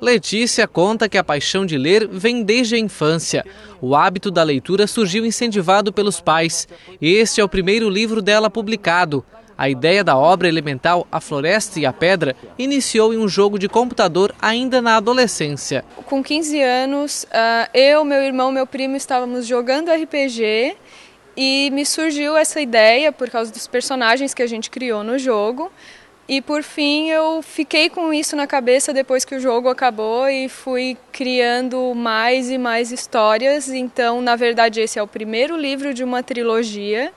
Letícia conta que a paixão de ler vem desde a infância. O hábito da leitura surgiu incentivado pelos pais. Este é o primeiro livro dela publicado. A ideia da obra elemental A Floresta e a Pedra iniciou em um jogo de computador ainda na adolescência. Com 15 anos, ah, eu, meu irmão, meu primo estávamos jogando RPG e me surgiu essa ideia por causa dos personagens que a gente criou no jogo. E por fim, eu fiquei com isso na cabeça depois que o jogo acabou e fui criando mais e mais histórias. Então, na verdade, esse é o primeiro livro de uma trilogia,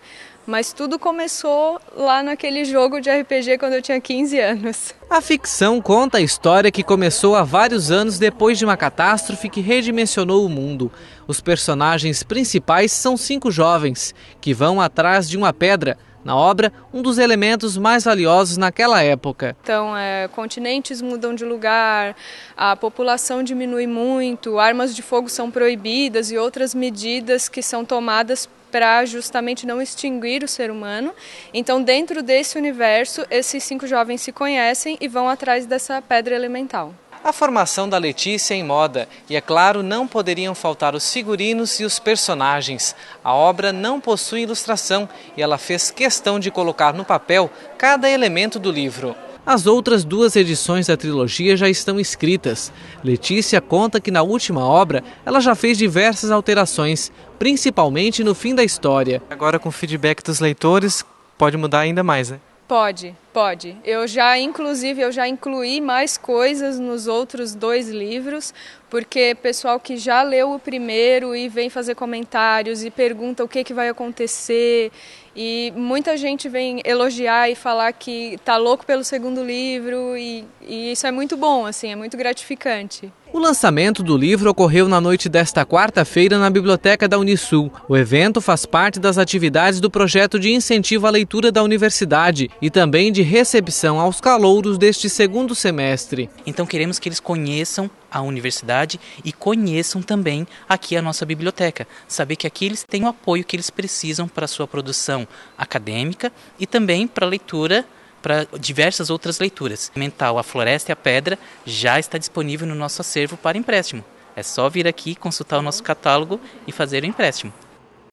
mas tudo começou lá naquele jogo de RPG quando eu tinha 15 anos. A ficção conta a história que começou há vários anos depois de uma catástrofe que redimensionou o mundo. Os personagens principais são cinco jovens que vão atrás de uma pedra na obra, um dos elementos mais valiosos naquela época. Então, é, continentes mudam de lugar, a população diminui muito, armas de fogo são proibidas e outras medidas que são tomadas para justamente não extinguir o ser humano. Então, dentro desse universo, esses cinco jovens se conhecem e vão atrás dessa pedra elemental. A formação da Letícia em moda, e é claro, não poderiam faltar os figurinos e os personagens. A obra não possui ilustração e ela fez questão de colocar no papel cada elemento do livro. As outras duas edições da trilogia já estão escritas. Letícia conta que na última obra ela já fez diversas alterações, principalmente no fim da história. Agora, com o feedback dos leitores, pode mudar ainda mais, né? Pode. Pode. Eu já, inclusive, eu já incluí mais coisas nos outros dois livros, porque pessoal que já leu o primeiro e vem fazer comentários e pergunta o que, que vai acontecer. E muita gente vem elogiar e falar que tá louco pelo segundo livro e, e isso é muito bom, assim, é muito gratificante. O lançamento do livro ocorreu na noite desta quarta-feira na biblioteca da Unisul. O evento faz parte das atividades do projeto de incentivo à leitura da universidade e também de recepção aos calouros deste segundo semestre. Então queremos que eles conheçam a universidade e conheçam também aqui a nossa biblioteca. Saber que aqui eles têm o apoio que eles precisam para a sua produção acadêmica e também para a leitura para diversas outras leituras. Mental A Floresta e a Pedra já está disponível no nosso acervo para empréstimo. É só vir aqui, consultar o nosso catálogo e fazer o empréstimo.